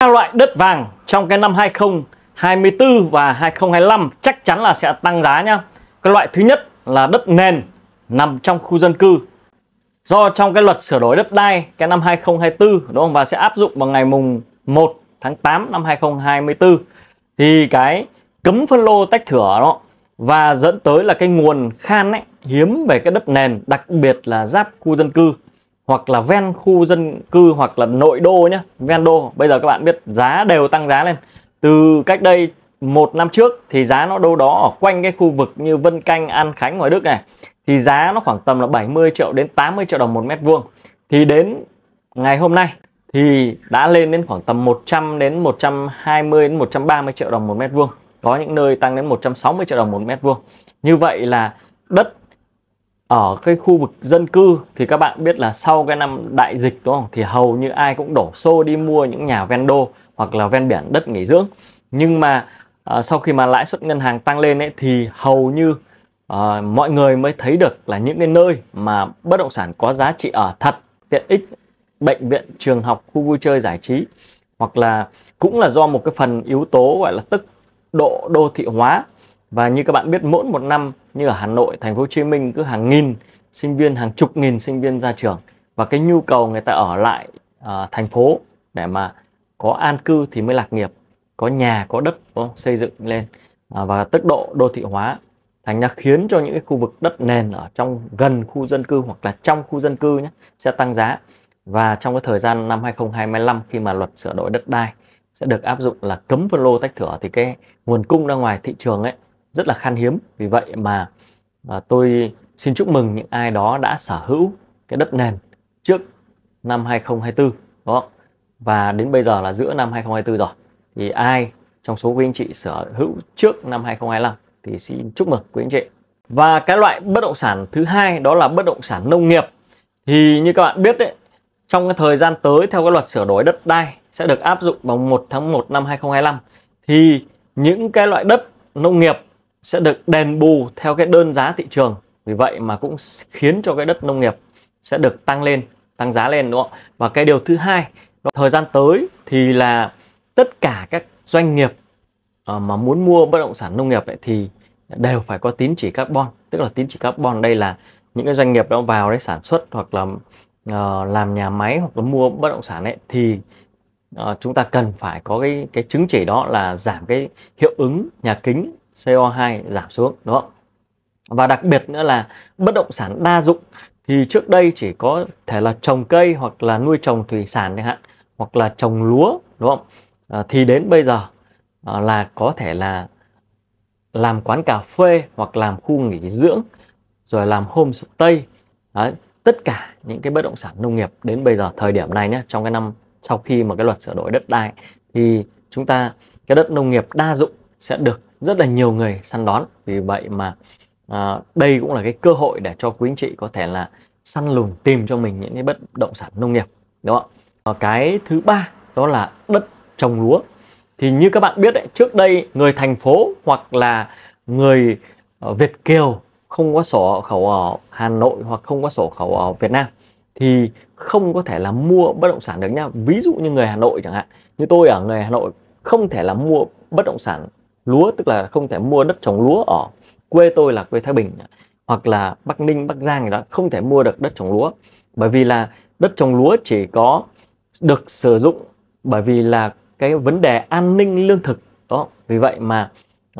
Các loại đất vàng trong cái năm 2024 và 2025 chắc chắn là sẽ tăng giá nhá. Cái loại thứ nhất là đất nền nằm trong khu dân cư. Do trong cái luật sửa đổi đất đai cái năm 2024 đúng không và sẽ áp dụng vào ngày mùng 1 tháng 8 năm 2024 thì cái cấm phân lô tách thửa đó và dẫn tới là cái nguồn khan ấy, hiếm về cái đất nền đặc biệt là giáp khu dân cư hoặc là ven khu dân cư hoặc là nội đô nhé ven đô bây giờ các bạn biết giá đều tăng giá lên từ cách đây một năm trước thì giá nó đâu đó ở quanh cái khu vực như Vân Canh, An Khánh ngoài Đức này thì giá nó khoảng tầm là 70 triệu đến 80 triệu đồng một mét vuông thì đến ngày hôm nay thì đã lên đến khoảng tầm 100 đến 120 đến 130 triệu đồng một mét vuông có những nơi tăng đến 160 triệu đồng một mét vuông như vậy là đất ở cái khu vực dân cư thì các bạn biết là sau cái năm đại dịch đúng không thì hầu như ai cũng đổ xô đi mua những nhà ven đô hoặc là ven biển đất nghỉ dưỡng nhưng mà à, sau khi mà lãi suất ngân hàng tăng lên ấy, thì hầu như à, mọi người mới thấy được là những cái nơi mà bất động sản có giá trị ở thật tiện ích bệnh viện trường học khu vui chơi giải trí hoặc là cũng là do một cái phần yếu tố gọi là tức độ đô thị hóa và như các bạn biết mỗi một năm như ở Hà Nội, Thành phố Hồ Chí Minh cứ hàng nghìn sinh viên, hàng chục nghìn sinh viên ra trường và cái nhu cầu người ta ở lại uh, thành phố để mà có an cư thì mới lạc nghiệp, có nhà, có đất đúng không? xây dựng lên à, và tốc độ đô thị hóa thành ra khiến cho những cái khu vực đất nền ở trong gần khu dân cư hoặc là trong khu dân cư nhé sẽ tăng giá và trong cái thời gian năm 2025 khi mà luật sửa đổi đất đai sẽ được áp dụng là cấm phân lô tách thửa thì cái nguồn cung ra ngoài thị trường ấy rất là khan hiếm vì vậy mà à, tôi xin chúc mừng những ai đó đã sở hữu cái đất nền trước năm 2024 đó và đến bây giờ là giữa năm 2024 rồi thì ai trong số quý anh chị sở hữu trước năm 2025 thì xin chúc mừng quý anh chị và cái loại bất động sản thứ hai đó là bất động sản nông nghiệp thì như các bạn biết đấy trong cái thời gian tới theo cái luật sửa đổi đất đai sẽ được áp dụng vào 1 tháng 1 năm 2025 thì những cái loại đất nông nghiệp sẽ được đền bù theo cái đơn giá thị trường vì vậy mà cũng khiến cho cái đất nông nghiệp sẽ được tăng lên tăng giá lên đúng không và cái điều thứ hai thời gian tới thì là tất cả các doanh nghiệp ờ, mà muốn mua bất động sản nông nghiệp ấy, thì đều phải có tín chỉ carbon tức là tín chỉ carbon đây là những cái doanh nghiệp đã vào đấy sản xuất hoặc là uh, làm nhà máy hoặc là mua bất động sản ấy thì uh, chúng ta cần phải có cái cái chứng chỉ đó là giảm cái hiệu ứng nhà kính CO2 giảm xuống đúng không? Và đặc biệt nữa là bất động sản đa dụng thì trước đây chỉ có thể là trồng cây hoặc là nuôi trồng thủy sản chẳng hạn hoặc là trồng lúa đúng không? À, thì đến bây giờ à, là có thể là làm quán cà phê hoặc làm khu nghỉ dưỡng rồi làm homestay Đấy, tất cả những cái bất động sản nông nghiệp đến bây giờ thời điểm này nhé trong cái năm sau khi mà cái luật sửa đổi đất đai thì chúng ta cái đất nông nghiệp đa dụng sẽ được rất là nhiều người săn đón vì vậy mà à, đây cũng là cái cơ hội để cho quý anh chị có thể là săn lùng tìm cho mình những cái bất động sản nông nghiệp đúng không và cái thứ ba đó là đất trồng lúa thì như các bạn biết đấy, trước đây người thành phố hoặc là người Việt kiều không có sổ khẩu ở Hà Nội hoặc không có sổ khẩu ở Việt Nam thì không có thể là mua bất động sản được nhá. Ví dụ như người Hà Nội chẳng hạn, như tôi ở người Hà Nội không thể là mua bất động sản lúa tức là không thể mua đất trồng lúa ở quê tôi là quê Thái Bình hoặc là Bắc Ninh, Bắc Giang gì đó không thể mua được đất trồng lúa bởi vì là đất trồng lúa chỉ có được sử dụng bởi vì là cái vấn đề an ninh lương thực đó vì vậy mà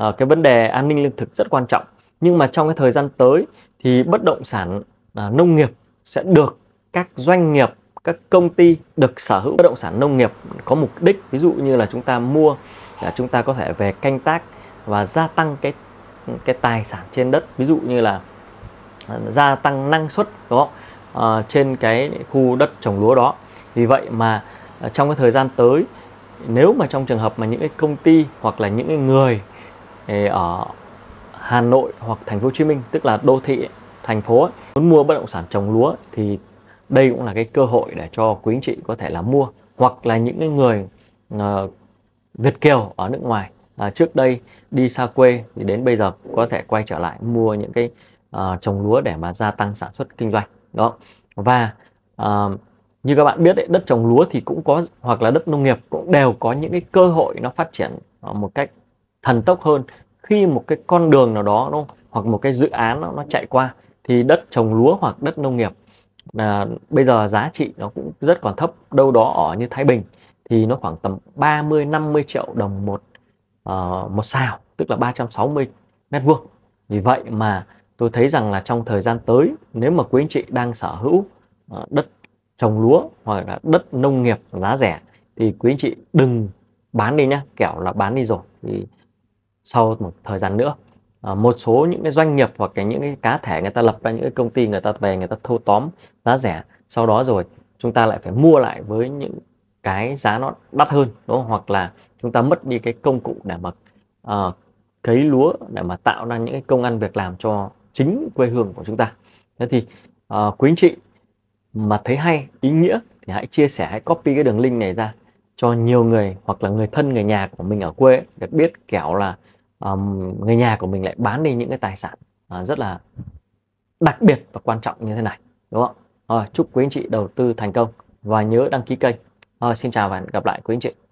uh, cái vấn đề an ninh lương thực rất quan trọng nhưng mà trong cái thời gian tới thì bất động sản uh, nông nghiệp sẽ được các doanh nghiệp các công ty được sở hữu bất động sản nông nghiệp có mục đích ví dụ như là chúng ta mua là chúng ta có thể về canh tác và gia tăng cái cái tài sản trên đất ví dụ như là à, gia tăng năng suất đó à, ờ, trên cái khu đất trồng lúa đó vì vậy mà à, trong cái thời gian tới nếu mà trong trường hợp mà những cái công ty hoặc là những cái người ờ, ở Hà Nội hoặc thành phố Hồ Chí Minh tức là đô thị thành phố muốn mua bất động sản trồng lúa thì đây cũng là cái cơ hội để cho quý anh chị có thể là mua hoặc là những cái người uh, Việt kiều ở nước ngoài à, trước đây đi xa quê thì đến bây giờ có thể quay trở lại mua những cái uh, trồng lúa để mà gia tăng sản xuất kinh doanh đó và uh, như các bạn biết đấy, đất trồng lúa thì cũng có hoặc là đất nông nghiệp cũng đều có những cái cơ hội nó phát triển uh, một cách thần tốc hơn khi một cái con đường nào đó đúng không? hoặc một cái dự án nó, nó chạy qua thì đất trồng lúa hoặc đất nông nghiệp là bây giờ giá trị nó cũng rất còn thấp đâu đó ở như Thái Bình thì nó khoảng tầm 30 50 triệu đồng một uh, một xào tức là 360 mét vuông vì vậy mà tôi thấy rằng là trong thời gian tới nếu mà quý anh chị đang sở hữu uh, đất trồng lúa hoặc là đất nông nghiệp giá rẻ thì quý anh chị đừng bán đi nhá kẻo là bán đi rồi thì sau một thời gian nữa ờ, một số những cái doanh nghiệp hoặc cái những cái cá thể người ta lập ra những cái công ty người ta về người ta thâu tóm giá rẻ sau đó rồi chúng ta lại phải mua lại với những cái giá nó đắt hơn đúng không? hoặc là chúng ta mất đi cái công cụ để mà uh, cấy lúa để mà tạo ra những cái công ăn việc làm cho chính quê hương của chúng ta thế thì uh, quý anh chị mà thấy hay ý nghĩa thì hãy chia sẻ hãy copy cái đường link này ra cho nhiều người hoặc là người thân người nhà của mình ở quê được biết kẻo là um, người nhà của mình lại bán đi những cái tài sản uh, rất là đặc biệt và quan trọng như thế này đúng không? Rồi, chúc quý anh chị đầu tư thành công và nhớ đăng ký kênh Ờ, xin chào và hẹn gặp lại quý anh chị